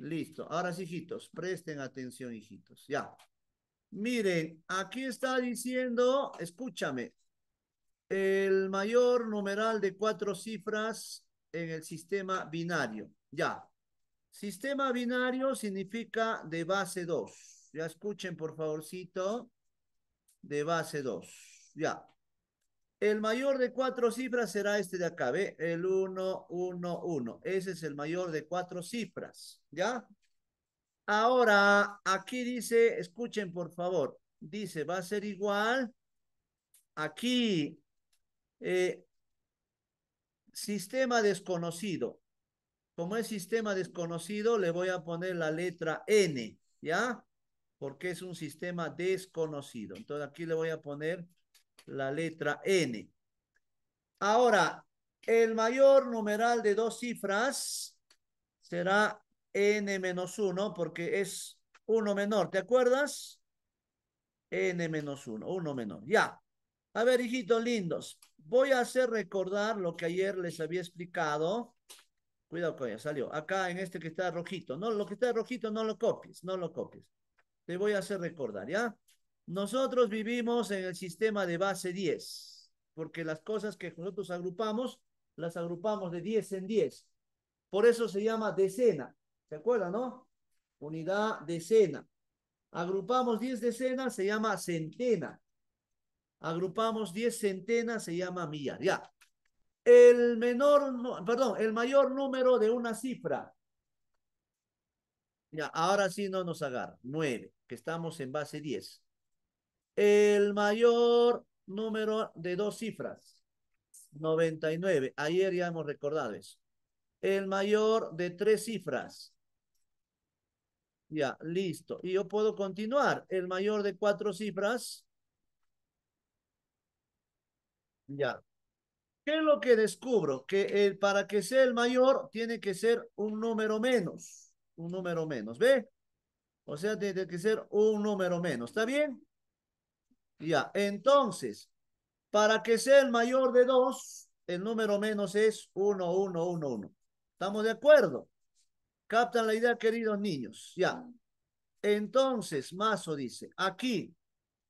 Listo. Ahora sí, hijitos, presten atención, hijitos. Ya. Miren, aquí está diciendo, escúchame, el mayor numeral de cuatro cifras en el sistema binario. Ya. Sistema binario significa de base 2. Ya escuchen, por favorcito, de base 2. Ya. El mayor de cuatro cifras será este de acá, ¿ve? El 1, 1, 1. Ese es el mayor de cuatro cifras, ¿ya? Ahora, aquí dice, escuchen por favor, dice, va a ser igual, aquí, eh, sistema desconocido. Como es sistema desconocido, le voy a poner la letra N, ¿ya? Porque es un sistema desconocido. Entonces, aquí le voy a poner la letra N. Ahora, el mayor numeral de dos cifras será N menos uno porque es uno menor, ¿te acuerdas? N menos uno uno menor, ya. A ver, hijitos lindos, voy a hacer recordar lo que ayer les había explicado. Cuidado con ella, salió. Acá en este que está rojito, no, lo que está rojito no lo copies, no lo copies. Te voy a hacer recordar, ¿ya? Nosotros vivimos en el sistema de base 10, porque las cosas que nosotros agrupamos, las agrupamos de 10 en 10. Por eso se llama decena. ¿Se acuerdan, no? Unidad decena. Agrupamos 10 decenas, se llama centena. Agrupamos 10 centenas, se llama millar. Ya. El menor, perdón, el mayor número de una cifra. Ya, ahora sí no nos agarra. 9, que estamos en base 10. El mayor número de dos cifras, 99. Ayer ya hemos recordado eso. El mayor de tres cifras. Ya, listo. Y yo puedo continuar. El mayor de cuatro cifras. Ya. ¿Qué es lo que descubro? Que el, para que sea el mayor tiene que ser un número menos. Un número menos, ¿ve? O sea, tiene que ser un número menos. ¿Está bien? Ya, entonces, para que sea el mayor de dos, el número menos es 1, 1, 1, 1. ¿Estamos de acuerdo? ¿Captan la idea, queridos niños? Ya. Entonces, Mazo dice, aquí,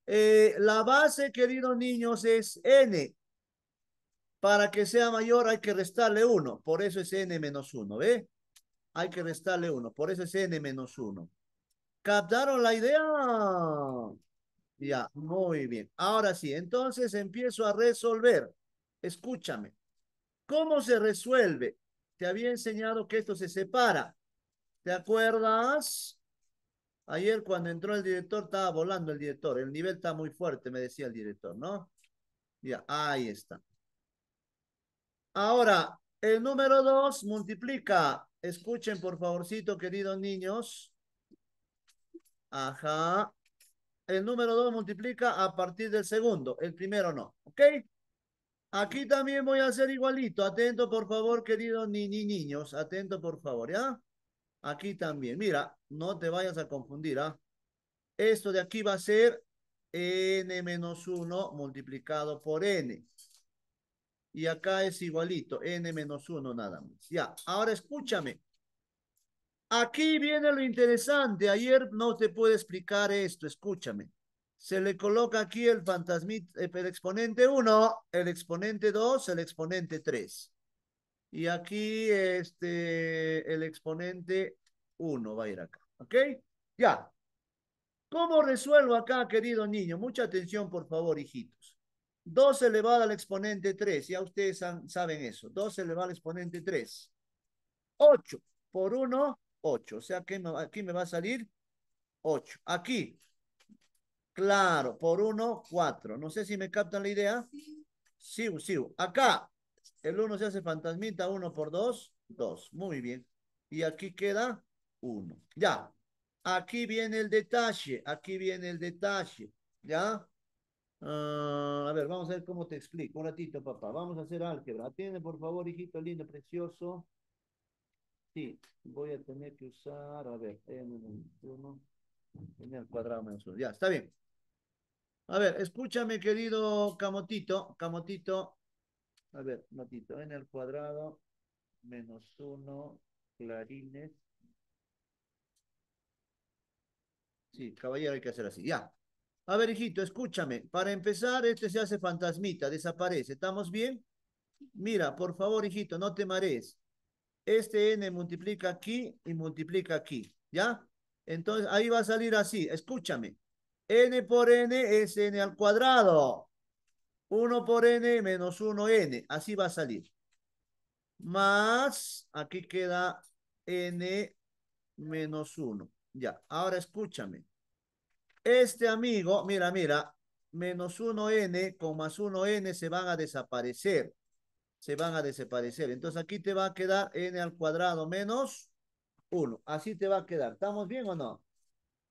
eh, la base, queridos niños, es n. Para que sea mayor hay que restarle 1, por eso es n menos 1, ¿ve? Hay que restarle 1, por eso es n menos 1. ¿Captaron la idea? Ya, muy bien. Ahora sí, entonces empiezo a resolver. Escúchame. ¿Cómo se resuelve? Te había enseñado que esto se separa. ¿Te acuerdas? Ayer cuando entró el director estaba volando el director. El nivel está muy fuerte, me decía el director, ¿no? Ya, ahí está. Ahora, el número dos multiplica. Escuchen, por favorcito, queridos niños. Ajá el número 2 multiplica a partir del segundo, el primero no, ¿ok? Aquí también voy a hacer igualito, atento por favor, queridos ni, ni niños, atento por favor, ¿ya? Aquí también, mira, no te vayas a confundir, ¿ah? Esto de aquí va a ser n-1 menos multiplicado por n. Y acá es igualito, n-1 menos nada más. Ya, ahora escúchame. Aquí viene lo interesante. Ayer no te puede explicar esto, escúchame. Se le coloca aquí el fantasmita, eh, el exponente 1, el exponente 2, el exponente 3. Y aquí este, el exponente 1 va a ir acá. ¿Ok? Ya. ¿Cómo resuelvo acá, querido niño? Mucha atención, por favor, hijitos. 2 elevado al exponente 3. Ya ustedes saben eso. 2 elevado al exponente 3. 8 por 1 8. O sea, aquí me va a salir 8. Aquí, claro, por 1, 4. No sé si me captan la idea. Sí, sí. Acá, el 1 se hace fantasmita, 1 por 2, 2. Muy bien. Y aquí queda 1. Ya. Aquí viene el detalle. Aquí viene el detalle. ¿Ya? Ah, a ver, vamos a ver cómo te explico. Un ratito, papá. Vamos a hacer álgebra. Atiende, por favor, hijito lindo, precioso voy a tener que usar, a ver, en el, en el cuadrado menos uno. Ya, está bien. A ver, escúchame, querido Camotito, Camotito. A ver, Matito, en el cuadrado menos uno, clarines. Sí, caballero, hay que hacer así. Ya. A ver, hijito, escúchame. Para empezar, este se hace fantasmita, desaparece. ¿Estamos bien? Mira, por favor, hijito, no te marees. Este n multiplica aquí y multiplica aquí, ¿ya? Entonces ahí va a salir así, escúchame. n por n es n al cuadrado. 1 por n menos 1n, así va a salir. Más, aquí queda n menos 1. Ya, ahora escúchame. Este amigo, mira, mira, menos 1n con más 1n se van a desaparecer se van a desaparecer. Entonces aquí te va a quedar n al cuadrado menos 1. Así te va a quedar. ¿Estamos bien o no?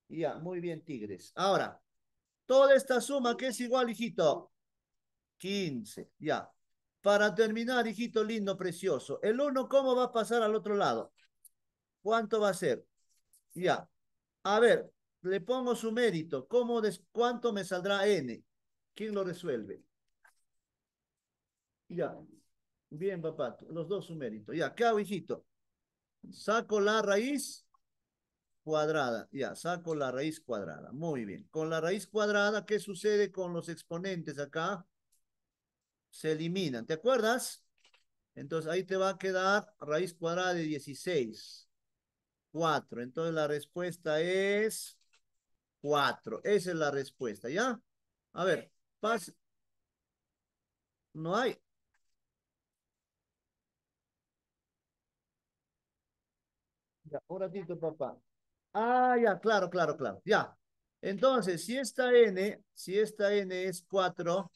Ya, muy bien, tigres. Ahora, toda esta suma que es igual, hijito. 15, ya. Para terminar, hijito lindo, precioso. El 1, ¿cómo va a pasar al otro lado? ¿Cuánto va a ser? Ya. A ver, le pongo su mérito. ¿Cómo des ¿Cuánto me saldrá n? ¿Quién lo resuelve? Ya. Bien, papá, los dos suméritos. Ya, ¿qué hago, hijito? Saco la raíz cuadrada. Ya, saco la raíz cuadrada. Muy bien. Con la raíz cuadrada, ¿qué sucede con los exponentes acá? Se eliminan. ¿Te acuerdas? Entonces ahí te va a quedar raíz cuadrada de 16. 4. Entonces la respuesta es 4. Esa es la respuesta, ¿ya? A ver, pas No hay. un ratito, papá. Ah, ya, claro, claro, claro, ya. Entonces, si esta n, si esta n es 4,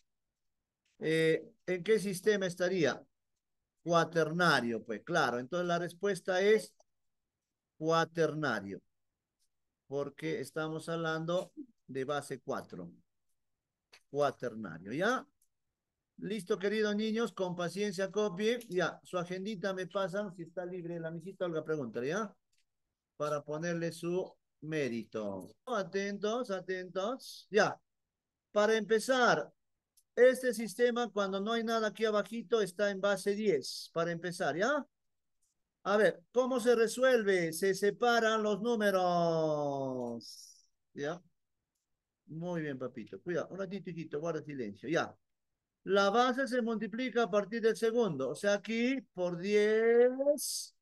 eh, ¿en qué sistema estaría? Cuaternario, pues claro. Entonces la respuesta es cuaternario, porque estamos hablando de base 4. Cuaternario, ¿ya? Listo, queridos niños, con paciencia copie. Ya, su agendita me pasan, si está libre la misita, Olga, pregúntale, ¿ya? para ponerle su mérito. Atentos, atentos. Ya. Para empezar, este sistema cuando no hay nada aquí abajito está en base 10. Para empezar, ¿ya? A ver, ¿cómo se resuelve? Se separan los números. ¿Ya? Muy bien, papito. Cuidado, un ratito, hijito, guarda silencio. Ya. La base se multiplica a partir del segundo. O sea, aquí por 10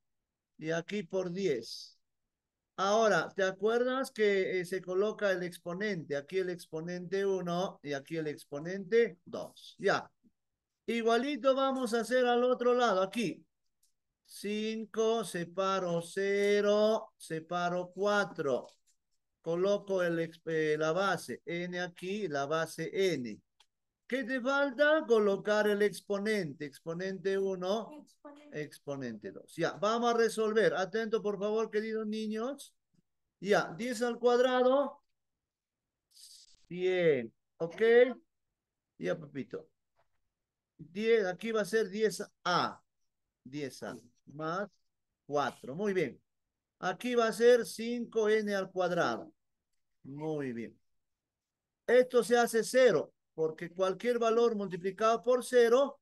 y aquí por 10. Ahora, ¿te acuerdas que eh, se coloca el exponente? Aquí el exponente 1 y aquí el exponente 2. Ya. Igualito vamos a hacer al otro lado, aquí. 5, separo 0, separo 4. Coloco eh, la base n aquí, la base n. ¿Qué te falta? Colocar el exponente. Exponente 1, exponente 2. Ya, vamos a resolver. Atento, por favor, queridos niños. Ya, 10 al cuadrado. 100. ¿Ok? Ya, papito. 10, aquí va a ser 10A. 10A más 4. Muy bien. Aquí va a ser 5N al cuadrado. Muy bien. Esto se hace 0 porque cualquier valor multiplicado por cero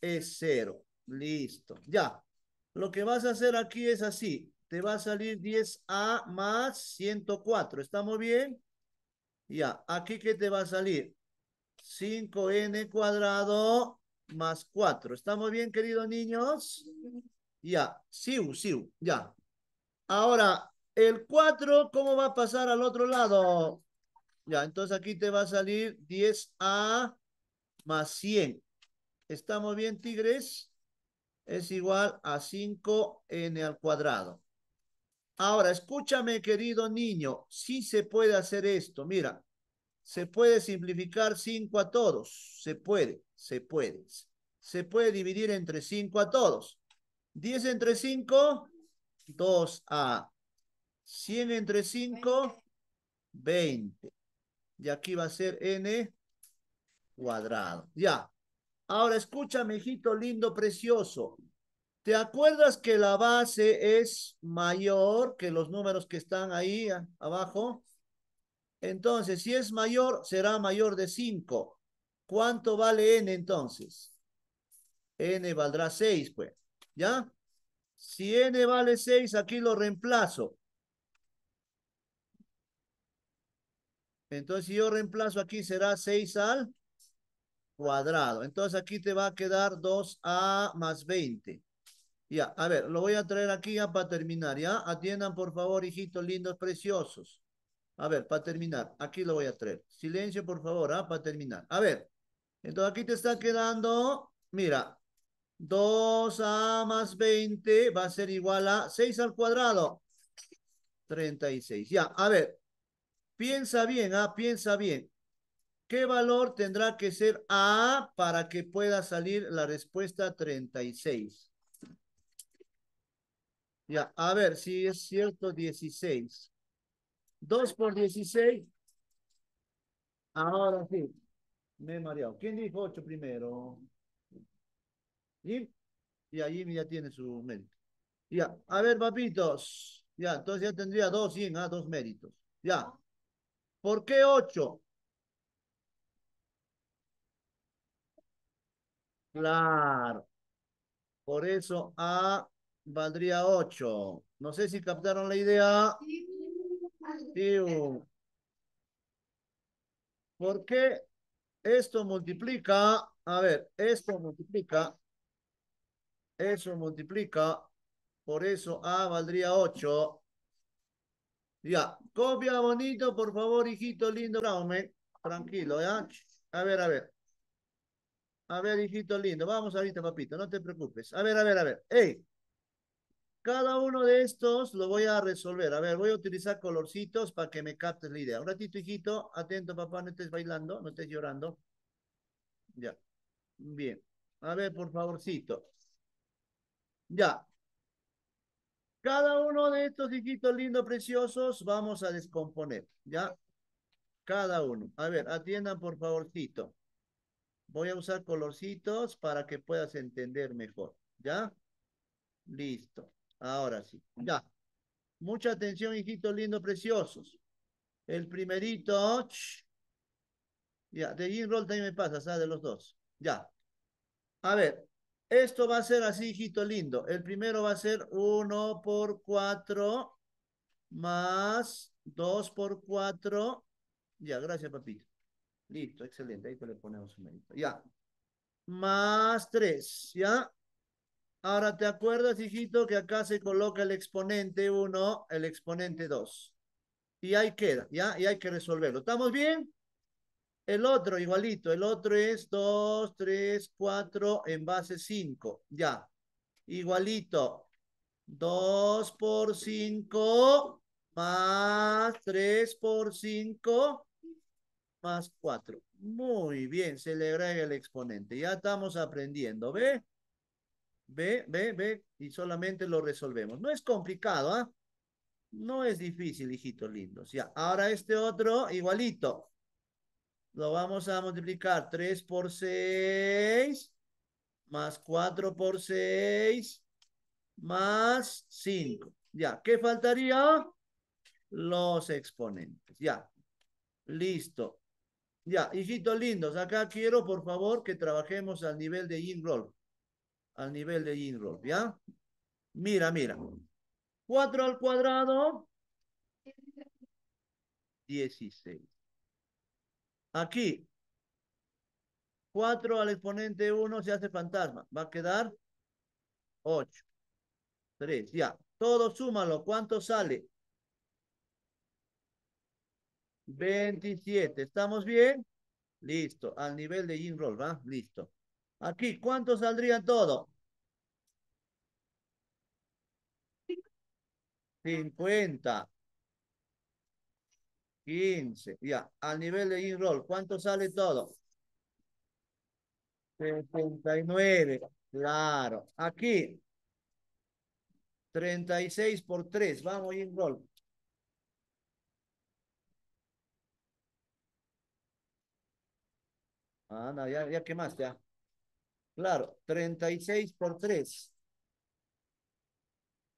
es cero. Listo, ya. Lo que vas a hacer aquí es así. Te va a salir 10A más 104. ¿Estamos bien? Ya, aquí qué te va a salir 5N cuadrado más 4. ¿Estamos bien, queridos niños? Ya, siu, siu, ya. Ahora, el 4, ¿cómo va a pasar al otro lado? Ya, entonces aquí te va a salir 10A más 100. ¿Estamos bien, tigres? Es igual a 5N al cuadrado. Ahora, escúchame, querido niño. Sí se puede hacer esto. Mira, se puede simplificar 5 a todos. Se puede, se puede. Se puede dividir entre 5 a todos. 10 entre 5, 2A. 100 entre 5, 20. Y aquí va a ser n cuadrado. Ya. Ahora escúchame, hijito lindo, precioso. ¿Te acuerdas que la base es mayor que los números que están ahí abajo? Entonces, si es mayor, será mayor de 5. ¿Cuánto vale n entonces? n valdrá 6, pues. ¿Ya? Si n vale 6, aquí lo reemplazo. Entonces, si yo reemplazo aquí, será 6 al cuadrado. Entonces, aquí te va a quedar 2a más 20. Ya, a ver, lo voy a traer aquí ya para terminar, ¿ya? Atiendan, por favor, hijitos lindos, preciosos. A ver, para terminar, aquí lo voy a traer. Silencio, por favor, ¿ah? Para terminar. A ver, entonces aquí te está quedando, mira, 2a más 20 va a ser igual a 6 al cuadrado. 36. Ya, a ver, Piensa bien, ah, piensa bien. ¿Qué valor tendrá que ser A para que pueda salir la respuesta 36? Ya, a ver si es cierto 16. 2 por 16. Ahora sí. Me he mareado. ¿Quién dijo 8 primero? ¿Y? ahí ya tiene su mérito. Ya, a ver, papitos. Ya, entonces ya tendría dos, 100, ¿ah? dos méritos. Ya, ¿Por qué 8? Claro. Por eso A valdría 8. No sé si captaron la idea. ¿Por qué esto multiplica? A ver, esto multiplica. Eso multiplica. Por eso A valdría 8. Ya, copia bonito, por favor, hijito lindo. Traume. Tranquilo, ¿ya? A ver, a ver. A ver, hijito lindo. Vamos ahorita, papito, no te preocupes. A ver, a ver, a ver. ¡Ey! Cada uno de estos lo voy a resolver. A ver, voy a utilizar colorcitos para que me captes la idea. Un ratito, hijito. Atento, papá, no estés bailando, no estés llorando. Ya. Bien. A ver, por favorcito. Ya, cada uno de estos hijitos lindos, preciosos, vamos a descomponer, ¿ya? Cada uno. A ver, atiendan por favorcito. Voy a usar colorcitos para que puedas entender mejor, ¿ya? Listo. Ahora sí, ya. Mucha atención, hijitos lindos, preciosos. El primerito, ya, de Jim me pasa, ¿sabes? Ah, de los dos. Ya. A ver, esto va a ser así, hijito lindo. El primero va a ser 1 por 4 más 2 por 4. Ya, gracias, papito. Listo, excelente. Ahí te le ponemos un medito. Ya. Más 3, ¿ya? Ahora, ¿te acuerdas, hijito, que acá se coloca el exponente 1, el exponente 2? Y ahí queda, ¿ya? Y hay que resolverlo. ¿Estamos bien? El otro igualito, el otro es 2, 3, 4 en base 5. Ya, igualito. 2 por 5 más 3 por 5 más 4. Muy bien, se le el exponente. Ya estamos aprendiendo, ¿ve? Ve, ve, ve, y solamente lo resolvemos. No es complicado, ¿ah? No es difícil, hijitos lindos. Ya, ahora este otro igualito. Lo vamos a multiplicar 3 por 6, más 4 por 6, más 5. Ya, ¿qué faltaría? Los exponentes. Ya, listo. Ya, hijitos lindos, acá quiero por favor que trabajemos al nivel de Inroll. Al nivel de Inroll, ¿ya? Mira, mira. 4 al cuadrado, 16. Aquí, 4 al exponente 1 se hace fantasma. Va a quedar 8. 3, ya. Todo súmalo. ¿Cuánto sale? 27. ¿Estamos bien? Listo. Al nivel de Jim ¿va? Listo. Aquí, ¿cuánto saldría todo? 50. 15. Ya, a nivel de in ¿cuánto sale todo? 79. Claro. Aquí, 36 por 3. Vamos, in-roll. Ah, no, ya, ya quemaste, ya. Claro, 36 por 3.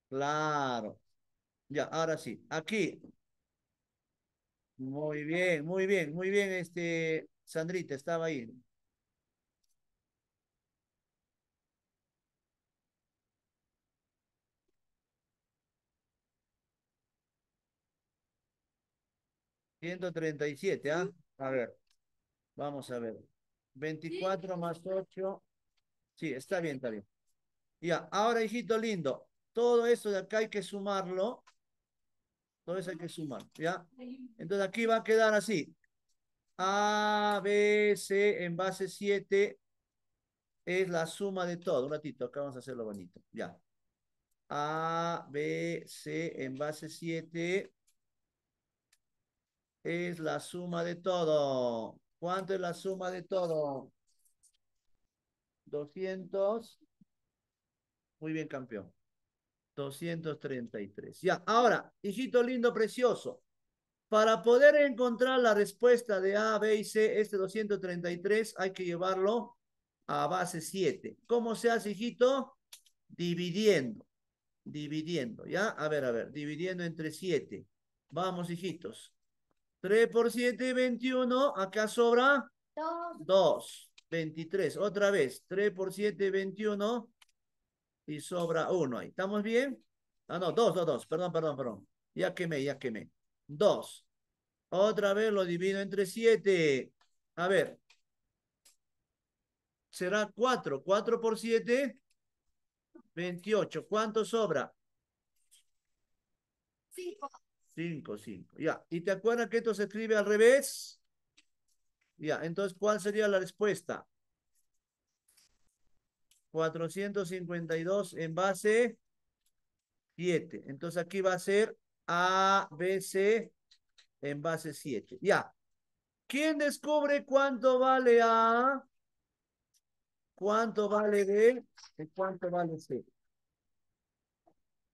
Claro. Ya, ahora sí. Aquí, muy bien, muy bien, muy bien, este, Sandrita, estaba ahí. 137, ¿ah? A ver, vamos a ver. 24 más 8. Sí, está bien, está bien. Ya, ahora, hijito lindo, todo esto de acá hay que sumarlo entonces hay que sumar, ¿ya? Entonces aquí va a quedar así. A, B, C en base 7 es la suma de todo. Un ratito, acá vamos a hacerlo bonito. Ya. A, B, C en base 7 es la suma de todo. ¿Cuánto es la suma de todo? 200. Muy bien, campeón. 233. Ya, ahora, hijito lindo, precioso. Para poder encontrar la respuesta de A, B y C, este 233 hay que llevarlo a base 7. ¿Cómo se hace, hijito? Dividiendo. Dividiendo, ¿ya? A ver, a ver, dividiendo entre 7. Vamos, hijitos. 3 por 7, 21. Acá sobra 2. 2. 23. Otra vez. 3 por 7, 21 y sobra uno ahí. ¿Estamos bien? Ah, no, dos, dos, dos. Perdón, perdón, perdón. Ya quemé, ya quemé. Dos. Otra vez lo divido entre siete. A ver. Será cuatro. Cuatro por siete. Veintiocho. ¿Cuánto sobra? Cinco. Cinco, cinco. Ya. ¿Y te acuerdas que esto se escribe al revés? Ya. Entonces, ¿cuál sería la respuesta? 452 en base 7. Entonces aquí va a ser A, B, C en base 7. Ya. ¿Quién descubre cuánto vale A? ¿Cuánto vale B? ¿Y cuánto vale C?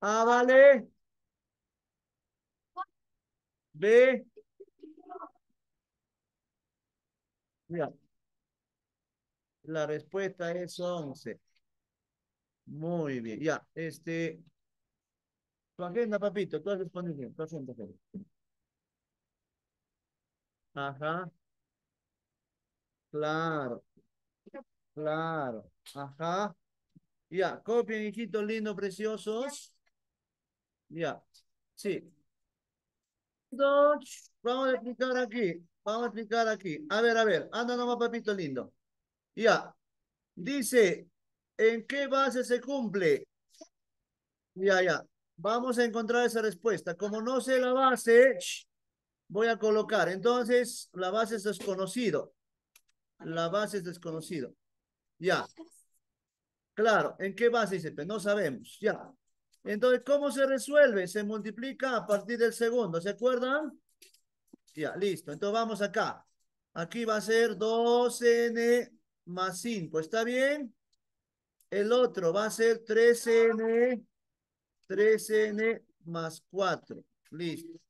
A vale. B. La respuesta es 11. Muy bien, ya. Este, tu agenda, papito, tú has respondido Ajá. Claro. Claro. Ajá. Ya, copien, hijitos lindos, preciosos. Ya. Sí. Vamos a explicar aquí. Vamos a explicar aquí. A ver, a ver. Anda nomás, papito lindo. Ya. Dice, ¿En qué base se cumple? Ya, ya. Vamos a encontrar esa respuesta. Como no sé la base, voy a colocar. Entonces, la base es desconocido. La base es desconocido. Ya. Claro, ¿en qué base dice? Pues, no sabemos. Ya. Entonces, ¿cómo se resuelve? Se multiplica a partir del segundo. ¿Se acuerdan? Ya, listo. Entonces, vamos acá. Aquí va a ser 2n más 5. ¿Está bien? El otro va a ser 3n, 3n más 4. Listo.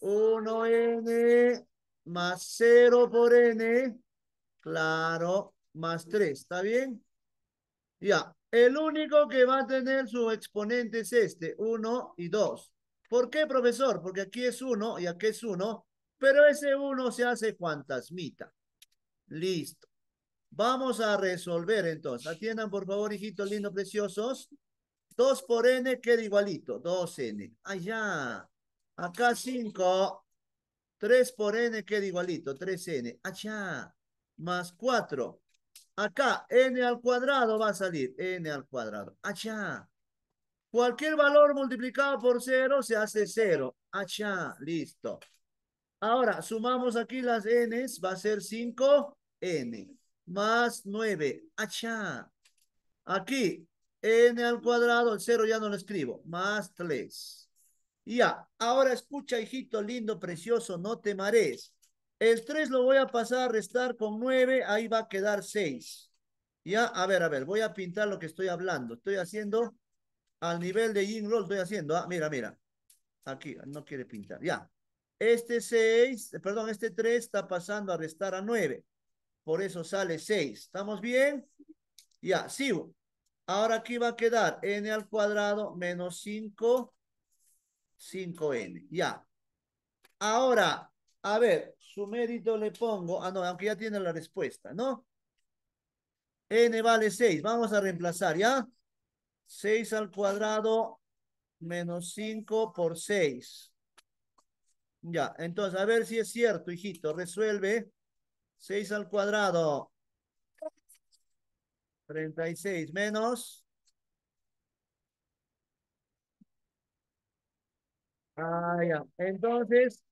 1n más 0 por n. Claro, más 3. ¿Está bien? Ya. El único que va a tener su exponente es este, 1 y 2. ¿Por qué, profesor? Porque aquí es 1 y aquí es 1, pero ese 1 se hace fantasmita. Listo. Vamos a resolver entonces. Atiendan, por favor, hijitos lindos, preciosos. 2 por n queda igualito. 2n. Allá. Acá 5. 3 por n queda igualito. 3n. Allá. Ah, Más 4. Acá n al cuadrado va a salir. n al cuadrado. Allá. Ah, Cualquier valor multiplicado por 0 se hace 0. Allá. Ah, Listo. Ahora, sumamos aquí las n, Va a ser 5n más 9. Achá. Aquí, n al cuadrado, el 0 ya no lo escribo. Más 3. Ya, ahora escucha, hijito lindo, precioso, no te marees. El 3 lo voy a pasar a restar con 9, ahí va a quedar 6. Ya, a ver, a ver, voy a pintar lo que estoy hablando. Estoy haciendo al nivel de in roll, estoy haciendo. Ah, mira, mira. Aquí, no quiere pintar. Ya. Este 6, perdón, este 3 está pasando a restar a 9. Por eso sale 6. ¿Estamos bien? Ya, sigo. Ahora aquí va a quedar n al cuadrado menos 5, 5n. Ya. Ahora, a ver, su mérito le pongo. Ah, no, aunque ya tiene la respuesta, ¿no? n vale 6. Vamos a reemplazar, ¿ya? 6 al cuadrado menos 5 por 6. Ya, entonces, a ver si es cierto, hijito. Resuelve. 6 al cuadrado. 36 menos. Ah, ya. Entonces,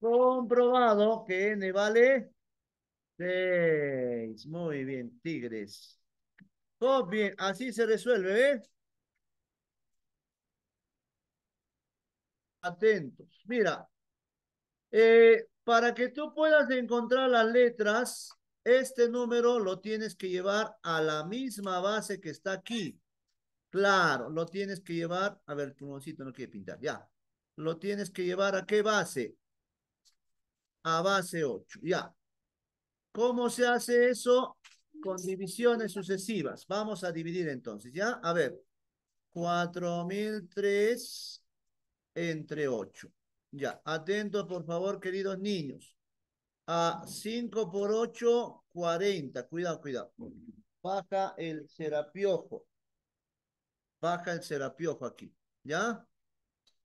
comprobado que n vale 6. Muy bien, tigres. Todo oh, bien, así se resuelve, ¿eh? Atentos. Mira, eh, para que tú puedas encontrar las letras, este número lo tienes que llevar a la misma base que está aquí. Claro, lo tienes que llevar, a ver, el moncito no quiere pintar, ya. Lo tienes que llevar a qué base? A base 8, ya. ¿Cómo se hace eso? Con divisiones sucesivas. Vamos a dividir entonces, ya. A ver, 4003 entre 8. Ya, atentos por favor, queridos niños. A 5 por 8, 40. Cuidado, cuidado. Baja el serapiojo. Baja el serapiojo aquí. ¿Ya?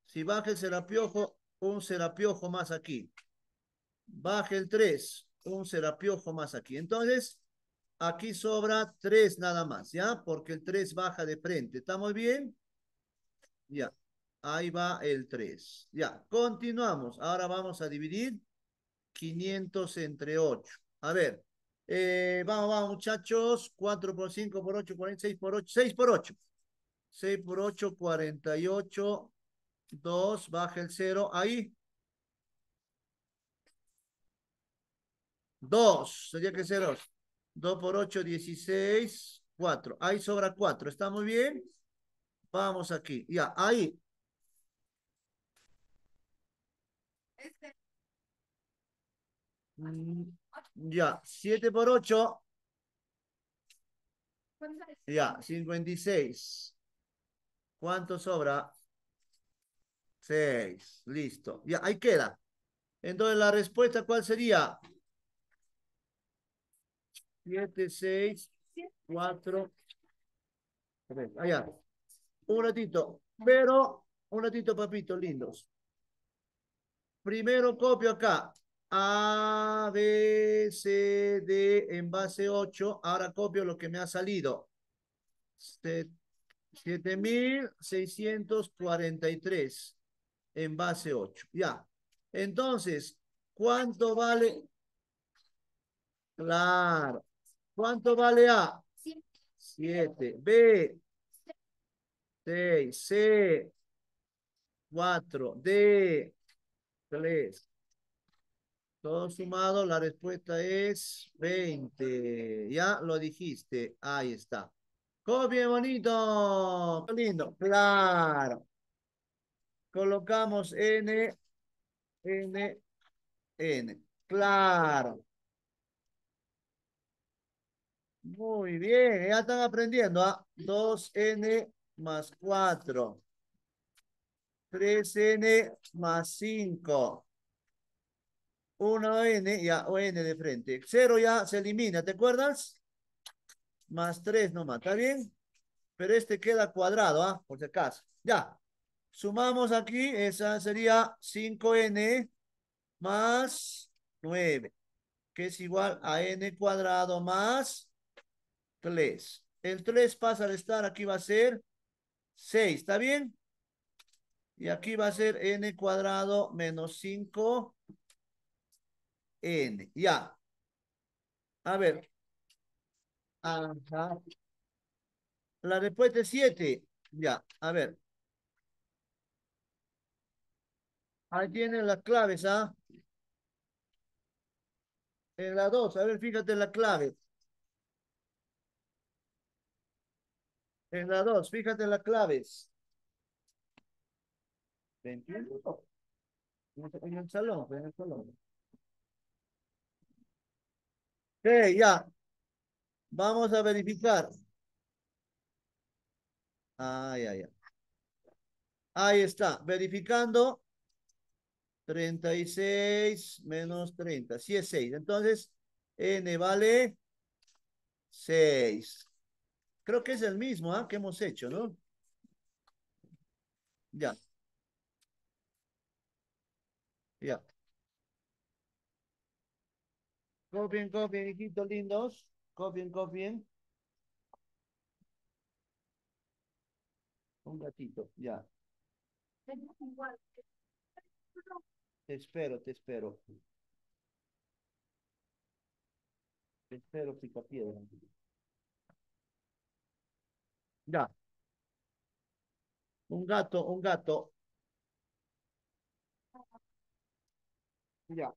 Si baja el serapiojo, un serapiojo más aquí. Baja el 3, un serapiojo más aquí. Entonces, aquí sobra 3 nada más, ¿ya? Porque el 3 baja de frente. ¿Estamos bien? Ya. Ahí va el 3. Ya, continuamos. Ahora vamos a dividir 500 entre 8. A ver, eh, vamos, vamos muchachos. 4 por 5 por 8, 46 por 8, 6 por 8. 6 por 8, 48. 2, baja el 0. Ahí. 2, sería que 0. 2 por 8, 16, 4. Ahí sobra 4. ¿Está muy bien? Vamos aquí. Ya, ahí. Mm, ya, 7 por 8. Ya, 56. ¿Cuánto sobra? 6. Listo. Ya, ahí queda. Entonces, la respuesta, ¿cuál sería? 7, 6, 4, Allá. Un ratito. Pero, un ratito, papito, lindos. Primero copio acá. A, B, C, D en base 8. Ahora copio lo que me ha salido. 7,643 en base 8. Ya. Entonces, ¿cuánto vale? Claro. ¿Cuánto vale A? 7. B. 6. C. 4. D. 3. Todo sumado, la respuesta es 20. Ya lo dijiste, ahí está. Copie bonito, lindo, claro. Colocamos N, N, N, claro. Muy bien, ya están aprendiendo, a 2 2N más 4. 3n más 5. 1n, ya, o n de frente. 0 ya se elimina, ¿te acuerdas? Más 3 nomás, ¿está bien? Pero este queda cuadrado, ¿ah? Por si acaso. Ya. Sumamos aquí, esa sería 5n más 9, que es igual a n cuadrado más 3. El 3 pasa al estar, aquí va a ser 6, ¿está bien? Y aquí va a ser n cuadrado menos 5 n. Ya. A ver. Ajá. La respuesta es 7. Ya, a ver. Ahí tienen las claves, ¿ah? En la 2, a ver, fíjate en la clave. En la 2, fíjate en las claves. 21 minutos. En el salón, en el salón. Ok, ya. Vamos a verificar. Ah, ya, ya. Ahí está, verificando. 36 menos 30, sí es 6. Entonces, n vale 6. Creo que es el mismo ¿eh? que hemos hecho, ¿no? Ya. Ya. Copien, copien, hijitos lindos. Copien, copien. Un gatito, ya. Te espero, te espero. Te espero, pica piedra. Ya. Un gato, un gato. Ya,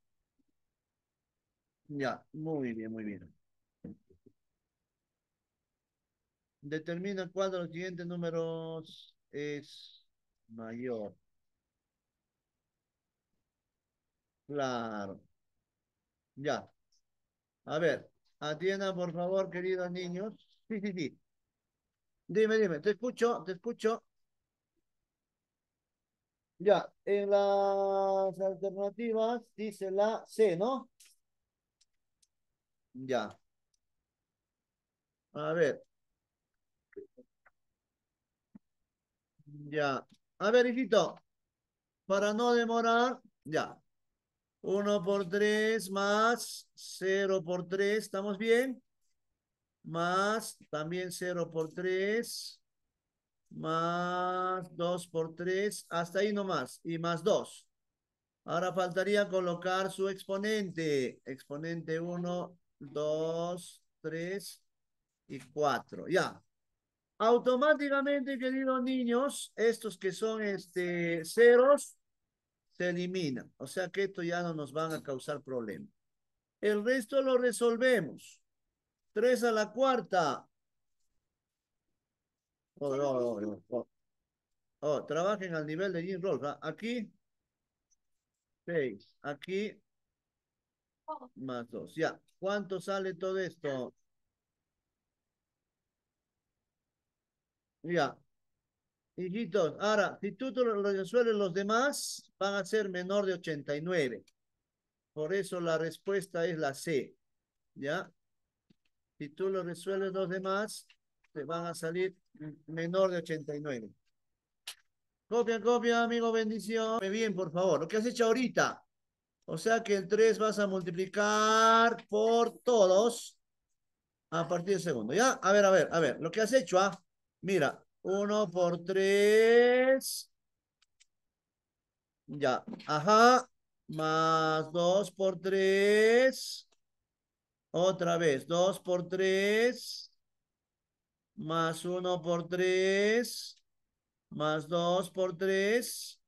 ya, muy bien, muy bien. Determina cuál de los siguientes números es mayor. Claro. Ya. A ver, atienda por favor, queridos niños. Sí, sí, sí. Dime, dime, te escucho, te escucho. Ya, en las alternativas dice la C, ¿no? Ya. A ver. Ya. A ver, hijito. Para no demorar, ya. 1 por 3 más 0 por 3, ¿estamos bien? Más también 0 por 3 más 2 por 3, hasta ahí nomás, y más 2. Ahora faltaría colocar su exponente. Exponente 1, 2, 3 y 4. Ya. Automáticamente, queridos niños, estos que son este, ceros se eliminan. O sea que esto ya no nos van a causar problema. El resto lo resolvemos. 3 a la cuarta Oh, oh, oh, trabajen al nivel de Jim Rolfe Aquí, 6. Aquí, más 2. Ya. ¿Cuánto sale todo esto? Ya. Hijitos, ahora, si tú lo resuelves los demás, van a ser menor de 89. Por eso la respuesta es la C. ¿Ya? Si tú lo resuelves los demás, te van a salir menor de 89. Copia, copia, amigo, bendición. Bien, por favor. Lo que has hecho ahorita. O sea que el 3 vas a multiplicar por todos a partir del segundo. ¿Ya? A ver, a ver, a ver. Lo que has hecho, ¿ah? Mira, 1 por 3. Ya. Ajá. Más 2 por 3. Otra vez. 2 por 3 más 1 por 3, más 2 por 3,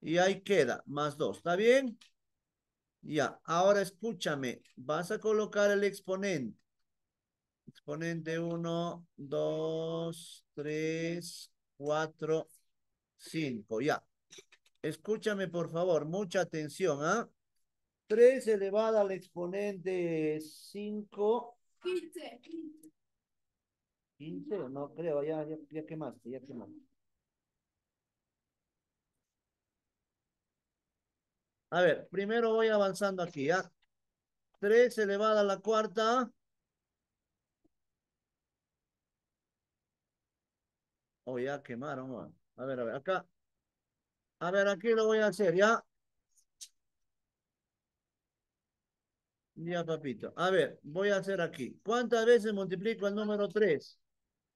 y ahí queda, más 2, ¿está bien? Ya, ahora escúchame, vas a colocar el exponente. Exponente 1, 2, 3, 4, 5, ya. Escúchame, por favor, mucha atención, ¿ah? 3 elevada al exponente 5. 15. 15, no creo, ya, ya, ya quemaste, ya quemaste. A ver, primero voy avanzando aquí, ¿ya? 3 elevada a la cuarta. Oh, ya quemaron. A ver, a ver, acá. A ver, aquí lo voy a hacer, ¿ya? Ya, papito. A ver, voy a hacer aquí. ¿Cuántas veces multiplico el número 3?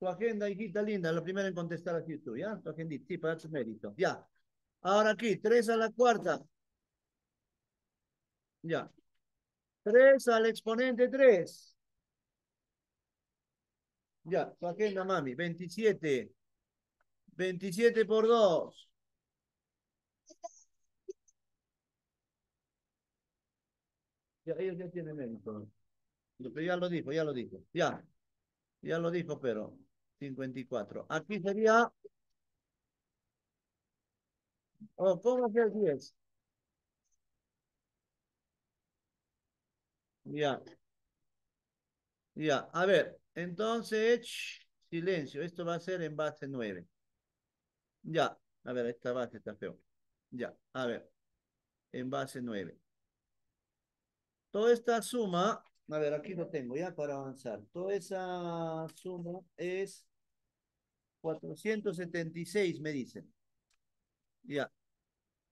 Tu agenda, hijita linda, la primera en contestar aquí tú, ¿ya? Tu agendita, sí, para tu mérito. Ya. Ahora aquí, tres a la cuarta. Ya. Tres al exponente tres. Ya, tu agenda, mami. veintisiete. Veintisiete por dos. Ya, ellos ya tiene mérito. Pero ya lo dijo, ya lo dijo. Ya. Ya lo dijo, pero. 54. Aquí sería... Oh, ¿Cómo que el 10? Ya. Ya, a ver. Entonces, silencio. Esto va a ser en base nueve. Ya. A ver, esta base está feo. Ya, a ver. En base nueve. Toda esta suma, a ver, aquí lo tengo ya para avanzar. Toda esa suma es 476 me dicen. Ya.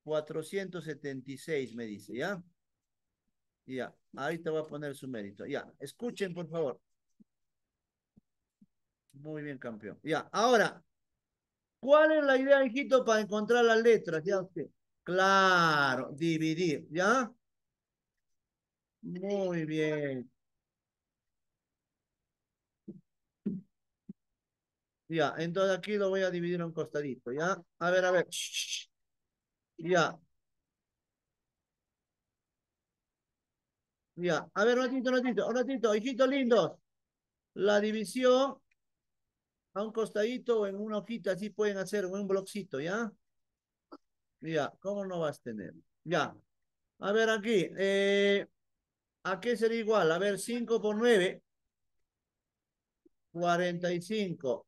476 me dice, ¿ya? Ya. Ahorita voy a poner su mérito. Ya. Escuchen, por favor. Muy bien, campeón. Ya. Ahora, ¿cuál es la idea, hijito, para encontrar las letras? Ya usted. Claro, dividir, ¿ya? Muy bien. Ya, entonces aquí lo voy a dividir a un costadito, ¿ya? A ver, a ver. Ya. Ya, a ver, un ratito, un ratito, un ratito, hijitos lindos. La división a un costadito o en una hojita, así pueden hacer, en un bloxito, ¿ya? Ya, ¿cómo no vas a tener? Ya. A ver aquí, eh, ¿a qué sería igual? A ver, 5 por 9, 45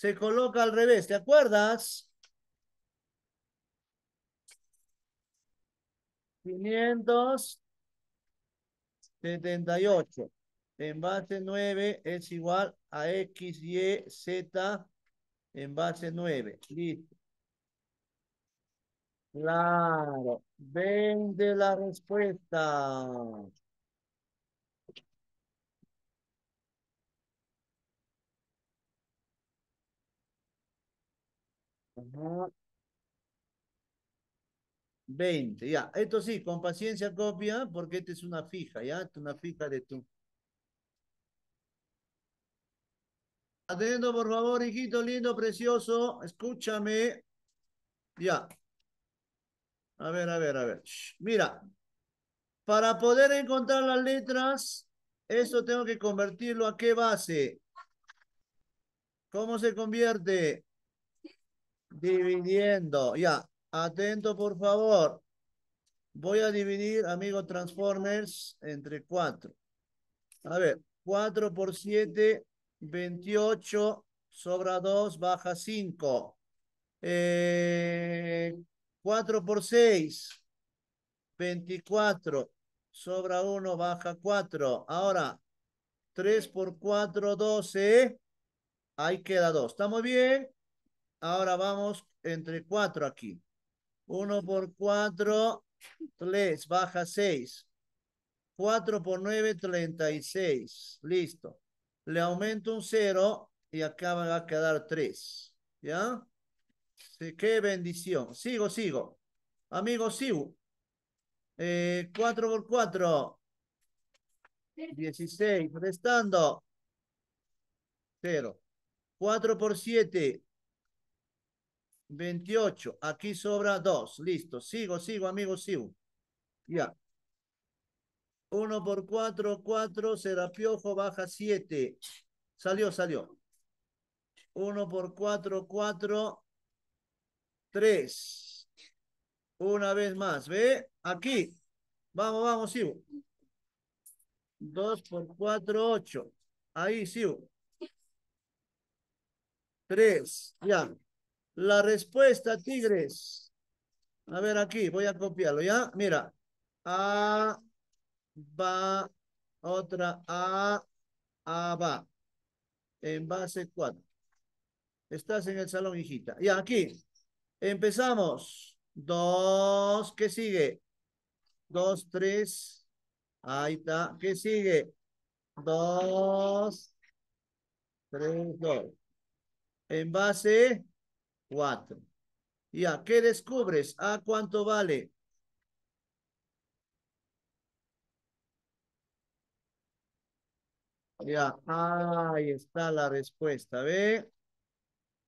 se coloca al revés, ¿te acuerdas? 578. En base 9 es igual a X, Y, Z en base 9. Listo. Claro. Vende la respuesta. 20, ya. Esto sí, con paciencia copia, porque esta es una fija, ¿ya? es una fija de tu. atendiendo por favor, hijito lindo, precioso. Escúchame. Ya. A ver, a ver, a ver. Mira, para poder encontrar las letras, eso tengo que convertirlo a qué base. ¿Cómo se convierte? Dividiendo. Ya, atento por favor. Voy a dividir, amigo Transformers, entre 4. A ver, 4 por 7, 28, sobra 2, baja 5. Eh, 4 por 6, 24, sobra 1, baja 4. Ahora, 3 por 4, 12, ahí queda 2. ¿Estamos bien? Ahora vamos entre 4 aquí. 1 por 4, 3, baja 6. 4 por 9, 36. Listo. Le aumento un 0 y acá va a quedar 3. ¿Ya? qué bendición. Sigo, sigo. Amigos, sigo. Eh, 4 por 4. 16. Prestando. 0. 4 por 7. 28. Aquí sobra 2. Listo. Sigo, sigo, amigos, sigo. Ya. 1 por 4, 4. Será piojo, baja 7. Salió, salió. 1 por 4, 4. 3. Una vez más. ¿Ve? Aquí. Vamos, vamos, sigo. 2 por 4, 8. Ahí, sigo. 3. Ya. La respuesta, Tigres. A ver aquí, voy a copiarlo, ¿ya? Mira. A, va, otra A, va. En base cuatro. Estás en el salón, hijita. Y aquí. Empezamos. Dos, ¿qué sigue? Dos, tres. Ahí está. ¿Qué sigue? Dos, tres, dos. En base 4. Ya, ¿qué descubres? ¿A cuánto vale? Ya, ahí está la respuesta, ¿ve?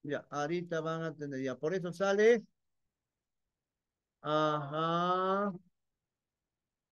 Ya, ahorita van a tener, ya, por eso sale. Ajá.